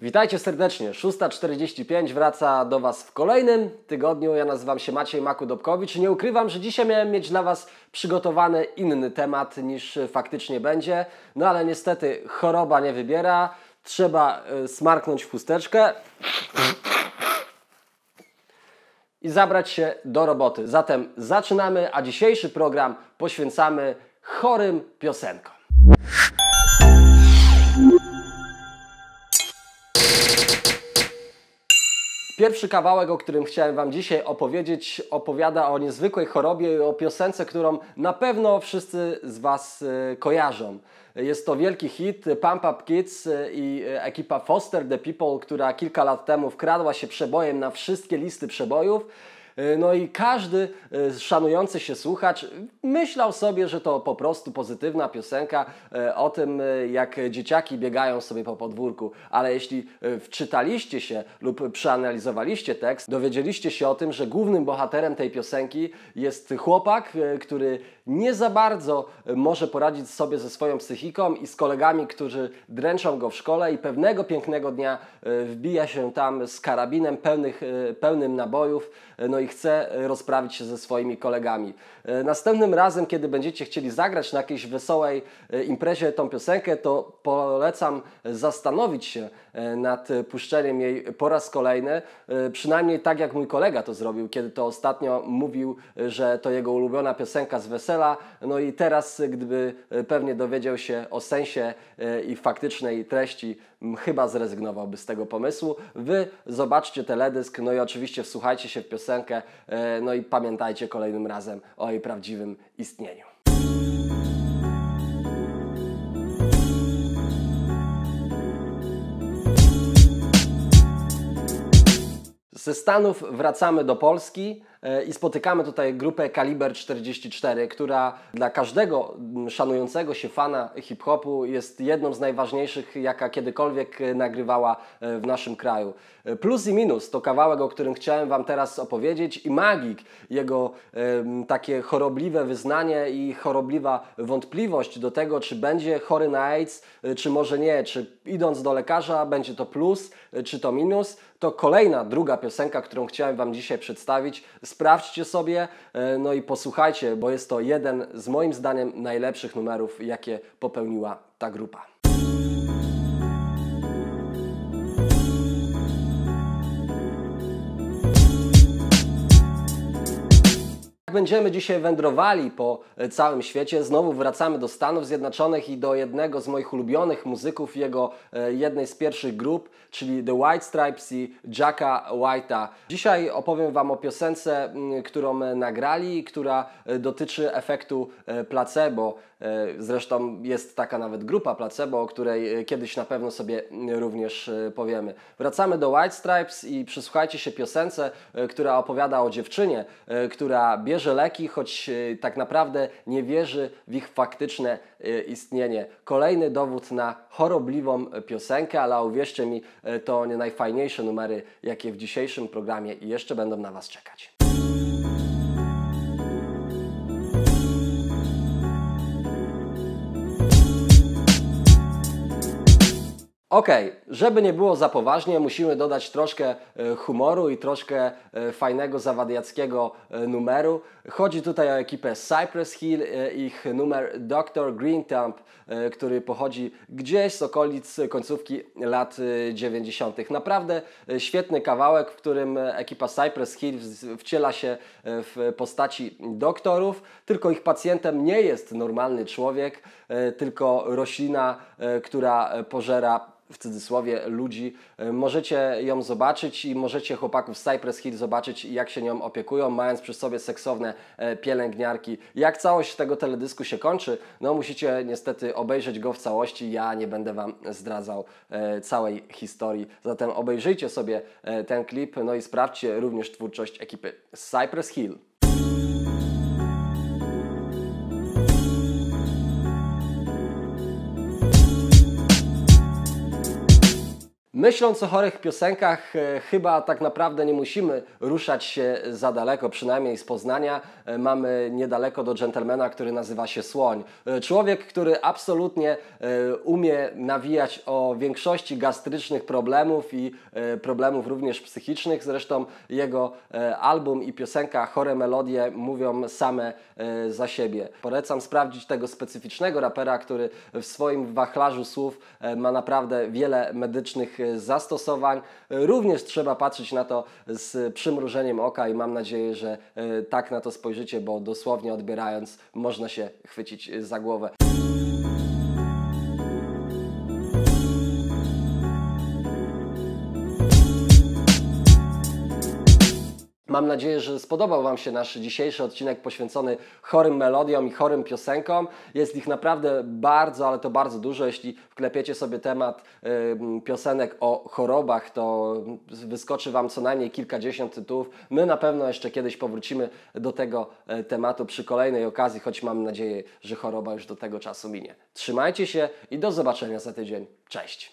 Witajcie serdecznie. 6.45 wraca do Was w kolejnym tygodniu. Ja nazywam się Maciej Makudobkowicz. Nie ukrywam, że dzisiaj miałem mieć dla Was przygotowany inny temat niż faktycznie będzie, no ale niestety choroba nie wybiera. Trzeba y, smarknąć w chusteczkę i zabrać się do roboty. Zatem zaczynamy, a dzisiejszy program poświęcamy chorym piosenkom. Pierwszy kawałek, o którym chciałem Wam dzisiaj opowiedzieć, opowiada o niezwykłej chorobie i o piosence, którą na pewno wszyscy z Was e, kojarzą. Jest to wielki hit Pump Up Kids e, i e, ekipa Foster the People, która kilka lat temu wkradła się przebojem na wszystkie listy przebojów. E, no i każdy e, szanujący się słuchacz myślał sobie, że to po prostu pozytywna piosenka e, o tym, jak dzieciaki biegają sobie po podwórku, ale jeśli wczytaliście się lub przeanalizowaliście tekst, dowiedzieliście się o tym, że głównym bohaterem tej piosenki jest chłopak, który nie za bardzo może poradzić sobie ze swoją psychiką i z kolegami, którzy dręczą go w szkole i pewnego pięknego dnia wbija się tam z karabinem pełnych, pełnym nabojów, no i chce rozprawić się ze swoimi kolegami. E, następnym razem, kiedy będziecie chcieli zagrać na jakiejś wesołej e, imprezie tą piosenkę, to polecam e, zastanowić się nad puszczeniem jej po raz kolejny, przynajmniej tak jak mój kolega to zrobił, kiedy to ostatnio mówił, że to jego ulubiona piosenka z wesela, no i teraz, gdyby pewnie dowiedział się o sensie i faktycznej treści chyba zrezygnowałby z tego pomysłu. Wy zobaczcie teledysk, no i oczywiście wsłuchajcie się w piosenkę, e, no i pamiętajcie kolejnym razem o jej prawdziwym istnieniu. Ze Stanów wracamy do Polski. E, i spotykamy tutaj grupę Kaliber 44, która dla każdego mm, szanującego się fana hip-hopu jest jedną z najważniejszych, jaka kiedykolwiek nagrywała e, w naszym kraju. E, plus i minus to kawałek, o którym chciałem Wam teraz opowiedzieć i Magik, jego takie chorobliwe wyznanie i chorobliwa wątpliwość do tego, czy będzie chory na AIDS, czy może nie, czy idąc do lekarza będzie to plus, czy to minus, to kolejna, druga piosenka, którą chciałem Wam dzisiaj przedstawić Sprawdźcie sobie, e, no i posłuchajcie, bo jest to jeden z moim zdaniem najlepszych numerów, jakie popełniła ta grupa. będziemy dzisiaj wędrowali po e, całym świecie, znowu wracamy do Stanów Zjednoczonych i do jednego z moich ulubionych muzyków, jego e, jednej z pierwszych grup, czyli The White Stripes i Jacka White'a. Dzisiaj opowiem Wam o piosence, mm, którą e, nagrali, która dotyczy efektu placebo. Zresztą jest taka nawet grupa placebo, o której kiedyś na pewno sobie mm, również powiemy. Wracamy do White Stripes i przysłuchajcie się piosence, która opowiada o dziewczynie, która bierze bierze leki, choć e, tak naprawdę nie wierzy w ich faktyczne e, istnienie. Kolejny dowód na chorobliwą e, piosenkę, ale uwierzcie mi, to nie najfajniejsze numery, jakie w dzisiejszym programie jeszcze będą na Was czekać. OK, żeby nie było za poważnie, musimy dodać troszkę e, humoru i troszkę e, fajnego, zawadiackiego e, numeru. Chodzi tutaj o ekipę Cypress Hill, ich numer Dr. Green Thumb, który pochodzi gdzieś z okolic końcówki lat 90. Naprawdę świetny kawałek, w którym ekipa Cypress Hill wciela się w postaci doktorów, tylko ich pacjentem nie jest normalny człowiek, tylko roślina, która pożera w cudzysłowie ludzi. E, możecie ją zobaczyć i możecie chłopaków z Cypress Hill zobaczyć, jak się nią opiekują, mając przy sobie seksowne e, pielęgniarki. Jak całość tego teledysku się kończy, no musicie niestety obejrzeć go w całości. Ja nie będę Wam zdradzał e, całej historii. Zatem obejrzyjcie sobie ten klip, no i sprawdźcie również twórczość ekipy z Cypress Hill. Myśląc o chorych piosenkach, e, chyba tak naprawdę nie musimy ruszać się za daleko, przynajmniej z Poznania. E, mamy niedaleko do dżentelmena, który nazywa się Słoń. E, człowiek, który absolutnie umie nawijać o większości gastrycznych problemów i problemów również psychicznych. Zresztą jego album i piosenka Chore Melodie mówią same za siebie. Polecam sprawdzić tego specyficznego rapera, który w swoim wachlarzu słów ma naprawdę wiele medycznych zastosowań. Również trzeba patrzeć na to z przymrużeniem oka i mam nadzieję, że e, tak na to spojrzycie, bo dosłownie odbierając można się chwycić e, za głowę. Mam nadzieję, że spodobał Wam się nasz dzisiejszy odcinek poświęcony chorym melodiom i chorym piosenkom. Jest ich naprawdę bardzo, ale to bardzo dużo. Jeśli wklepiecie sobie temat y, piosenek o chorobach, to wyskoczy Wam co najmniej kilkadziesiąt tytułów. My na pewno jeszcze kiedyś powrócimy do tego e, tematu przy kolejnej okazji, choć mam nadzieję, że choroba już do tego czasu minie. Trzymajcie się i do zobaczenia za tydzień. Cześć!